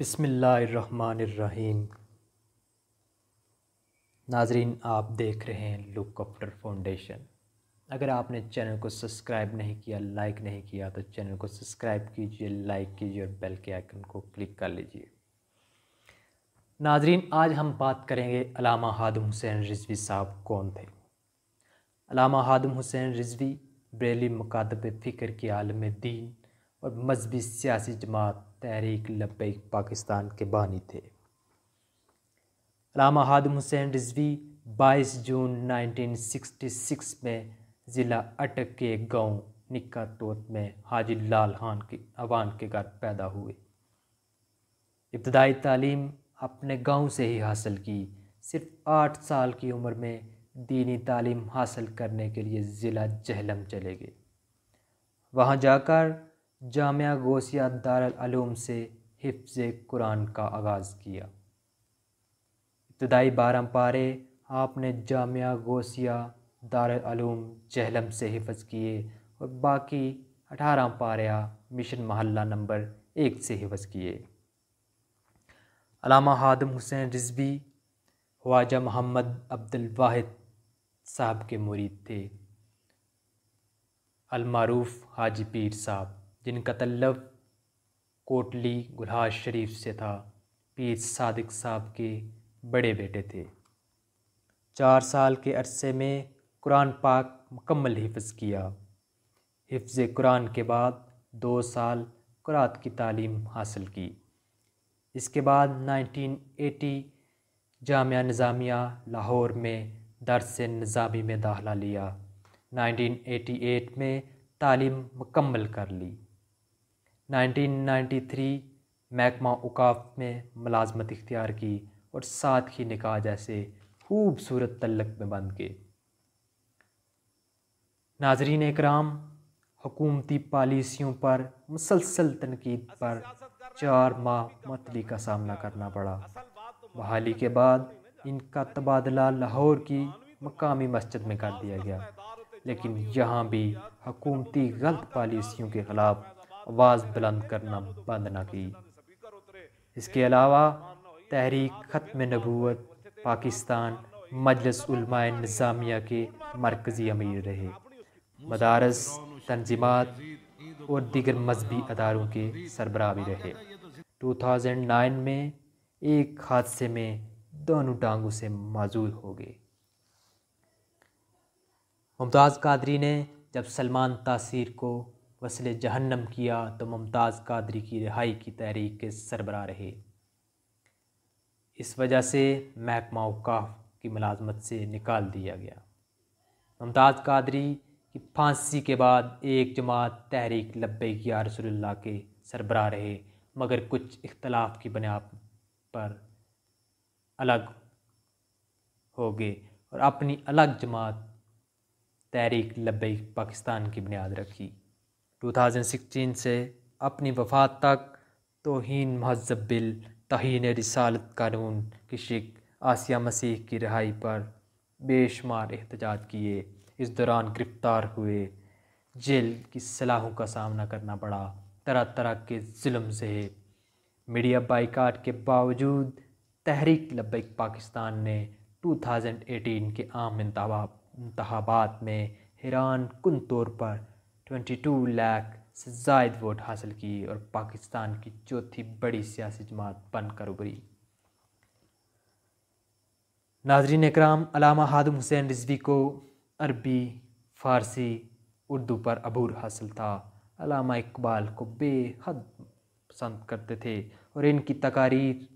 बिसमीम नाजरीन आप देख रहे हैं लुकॉप्टर फाउंडेशन अगर आपने चैनल को सब्सक्राइब नहीं किया लाइक नहीं किया तो चैनल को सब्सक्राइब कीजिए लाइक कीजिए और बेल के आइकन को क्लिक कर लीजिए नाजरीन आज हम बात करेंगे अलामा हादम हुसैन रिजवी साहब कौन थे अलामा हादम हुसैन रिजवी बरेली मकदब फ़िक्र के आलम दीन और मजहबी सियासी जमात तहरीक लबैक पाकिस्तान के बानी थे अलामा हादम हुसैन रिजवी 22 जून 1966 में ज़िला अटक के गांव निक्का तोत में हाजी लाल खान के अवान के घर पैदा हुए इब्तदाई तालीम अपने गांव से ही हासिल की सिर्फ आठ साल की उम्र में दीनी तालीम हासिल करने के लिए ज़िला जहलम चले गए वहाँ जाकर जामिया गोसिया दारूम से हिफ्ज़ कुरान का आगाज़ किया इब्तदाई बारह पारे आपने जाम गोसिया दारूम जहलम से हिफज किए और बाकी अठारह पारिया मिशन महल्ला नंबर एक से हिफज किए अलामा हादम हुसैन रिजवी ख्वाजा मोहम्मद अब्दुल वाहिद साहब के मुरीद थे अलमारूफ हाजी पीर साहब जिनका तल्लब कोटली गुलाज शरीफ से था पीर सादिक साहब के बड़े बेटे थे चार साल के अरसे में कुरान पाक मुकम्मल हिफ्ज़ किया हिफ्ज़ कुरान के बाद दो साल कुरात की तालीम हासिल की इसके बाद 1980 जामिया निज़ामिया लाहौर में दरस निज़ामी में दाखला लिया 1988 में तालीम मुकम्मल कर ली 1993 महकमा उकाफ में मलाजमत इख्तियार की और साथ ही निकाह जैसे खूबसूरत तल्लक में बंद के नाजरीन कराम हकूमती पॉलिसियों पर मुसलसल तनकीद पर चार माह मतली का सामना करना पड़ा बहाली के बाद इनका तबादला लाहौर की मकामी मस्जिद में कर दिया गया लेकिन यहाँ भी हकूमती गलत पॉलिसियों के ख़िलाफ़ आवाज़ बुलंद करना बंद ना की इसके अलावा तहरीक ख़त्म नबूत पाकिस्तान मजलस निज़ामिया के मरकज़ी अमीर रहे मदारस तंजीमत और दीगर मजहबी अदारों के सरबरा भी रहे 2009 में एक हादसे में दोनों टांगों से माजूर हो गए मुमताज़ कादरी ने जब सलमान तासीर को वसल जहन्नम किया तो मुमताज़ कादरी की रिहाई की तहरीक के सरबरा रहे इस वजह से महकमा अवकाफ की मलाजमत से निकाल दिया गया मुमताज़ कादरी की फांसी के बाद एक जमात तहरीक लब्बे या रसोल्ला के सरबरा रहे मगर कुछ इख्तलाफ की बुनियाद पर अलग हो गए और अपनी अलग जमात तहरीक लब्बे पाकिस्तान की बुनियाद रखी 2016 से अपनी वफात तक तोहन महजब बिल तहन रिसालत कानून की शिक आसिया मसीह की रहाई पर बेशुमार एहतजाज किए इस दौरान गिरफ़्तार हुए जेल की सलाहों का सामना करना पड़ा तरह तरह के जुल्म से मीडिया बाइकाट के बावजूद तहरीक लब पाकिस्तान ने 2018 के आम इंतबात में हैरान कन तौर पर 22 लाख से जायद वोट हासिल की और पाकिस्तान की चौथी बड़ी सियासी जमात बनकर उभरी नाजरीन कराम अलामा हादम हुसैन रिजवी को अरबी फ़ारसी उर्दू पर अबूर हासिल था अलामा इकबाल को बेहद पसंद करते थे और इनकी तकारीर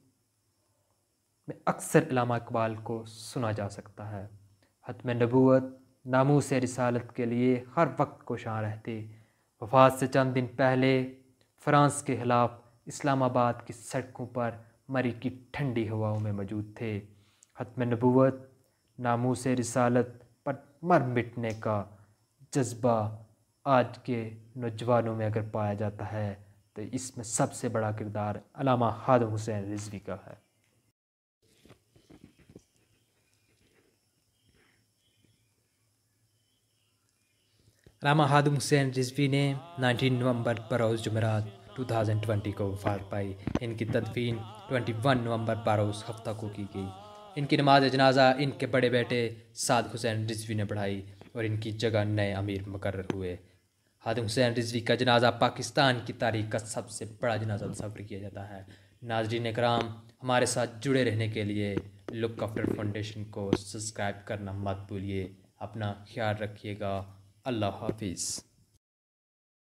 में अक्सर अलामा इकबाल को सुना जा सकता है हतम नबूत नामू से रिसालत के लिए हर वक्त कोशां रहते वफात से चंद दिन पहले फ्रांस के ख़िलाफ़ इस्लामाबाद की सड़कों पर मरी की ठंडी हवाओं में मौजूद थे हतम नबूत नामू से रिसालत पर मर मिटने का जज्बा आज के नौजवानों में अगर पाया जाता है तो इसमें सबसे बड़ा किरदार अलामा हादम हुसैन रिजवी का है रामा हादम हुसैन रिजवी ने 19 नवंबर बरोज़ जुमेरात 2020 को वफात पाई इनकी तदफीन 21 नवंबर बरोज़ हफ्ता को की गई इनकी नमाज जनाजा इनके बड़े बेटे साद हुसैन रिजवी ने पढ़ाई और इनकी जगह नए अमीर मुकर हुए हादम हुसैन रिजवी का जनाजा पाकिस्तान की तारीख का सबसे बड़ा जनाजा सफर किया जाता है नाजरीन कराम हमारे साथ जुड़े रहने के लिए लुक आफ्टर फाउंडेशन को सब्सक्राइब करना मत भूलिए अपना ख्याल रखिएगा الله حافظ